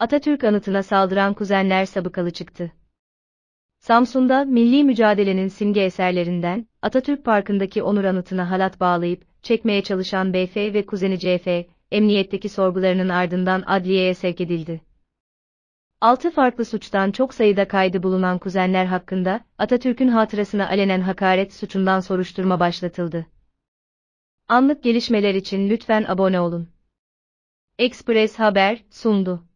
Atatürk anıtına saldıran kuzenler sabıkalı çıktı. Samsun'da milli mücadelenin simge eserlerinden Atatürk Parkı'ndaki onur anıtına halat bağlayıp çekmeye çalışan BF ve kuzeni CF, emniyetteki sorgularının ardından adliyeye sevk edildi. Altı farklı suçtan çok sayıda kaydı bulunan kuzenler hakkında Atatürk'ün hatırasına alenen hakaret suçundan soruşturma başlatıldı. Anlık gelişmeler için lütfen abone olun. Express Haber sundu.